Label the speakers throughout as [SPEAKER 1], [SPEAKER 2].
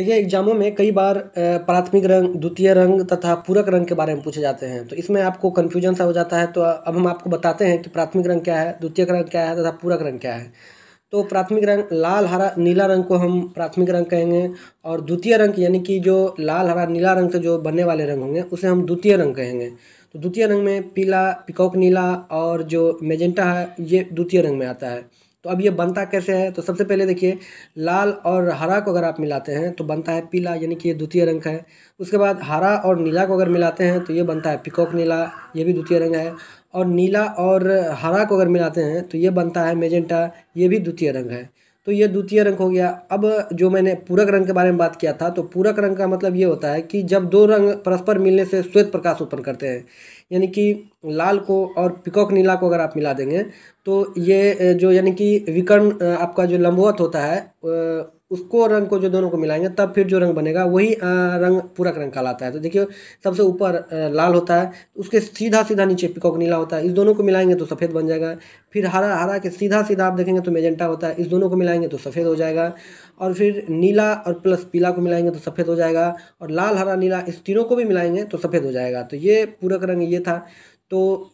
[SPEAKER 1] देखिए एग्जामों में कई बार प्राथमिक रंग द्वितीय रंग तथा पूरक रंग के बारे में पूछे जाते हैं तो इसमें आपको कन्फ्यूजन सा हो जाता है तो अब हम आपको बताते हैं कि प्राथमिक रंग क्या है द्वितीय रंग क्या है तथा पूरक रंग क्या है तो प्राथमिक रंग लाल हरा नीला रंग को हम प्राथमिक रंग कहेंगे और द्वितीय रंग यानी कि जो लाल हरा नीला रंग से जो बनने वाले रंग होंगे उसे हम द्वितीय रंग कहेंगे तो द्वितीय रंग में पीला पिकॉक नीला और जो मेजेंटा है ये द्वितीय रंग में आता है तो अब ये बनता कैसे है तो सबसे पहले देखिए लाल और हरा को अगर आप मिलाते हैं तो बनता है पीला यानी कि ये द्वितीय रंग है उसके बाद हरा और नीला को अगर मिलाते हैं तो ये बनता है पिकॉक नीला ये भी द्वितीय रंग है और नीला और हरा को अगर मिलाते हैं तो ये बनता है मेजेंटा ये भी द्वितीय रंग है तो ये द्वितीय रंग हो गया अब जो मैंने पूरक रंग के बारे में बात किया था तो पूरक रंग का मतलब ये होता है कि जब दो रंग परस्पर मिलने से श्वेत प्रकाश उत्पन्न करते हैं यानी कि लाल को और पिकॉक नीला को अगर आप मिला देंगे तो ये जो यानी कि विकर्ण आपका जो लंबवत होता है उसको रंग को जो दोनों को मिलाएंगे तब फिर जो रंग बनेगा वही रंग पूरक रंग कहलाता है तो देखिए सबसे ऊपर लाल होता है उसके सीधा सीधा नीचे पिकॉक नीला होता है इस दोनों को मिलाएंगे तो सफ़ेद बन जाएगा फिर हरा हरा के सीधा सीधा आप देखेंगे तो मेजेंटा होता है इस दोनों को मिलाएंगे तो सफ़ेद हो जाएगा और फिर नीला और प्लस पीला को मिलाएंगे तो सफ़ेद हो जाएगा और लाल हरा नीला इस तीनों को भी मिलाएंगे तो सफ़ेद हो जाएगा तो ये पूरक रंग ये लिए था तो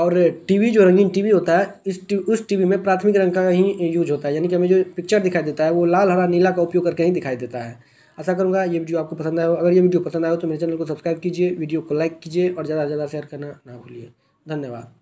[SPEAKER 1] और टीवी जो रंगीन टीवी होता है इस टी, उस टीवी में प्राथमिक रंग का ही यूज होता है यानी कि हमें जो पिक्चर दिखाई देता है वो लाल हरा नीला का उपयोग करके ही दिखाई देता है आशा करूँगा ये वीडियो आपको पसंद आया हो अगर ये वीडियो पसंद आया हो तो मेरे चैनल को सब्सक्राइब कीजिए वीडियो को लाइक कीजिए और ज़्यादा से ज़्यादा शेयर करना ना भूलिए धन्यवाद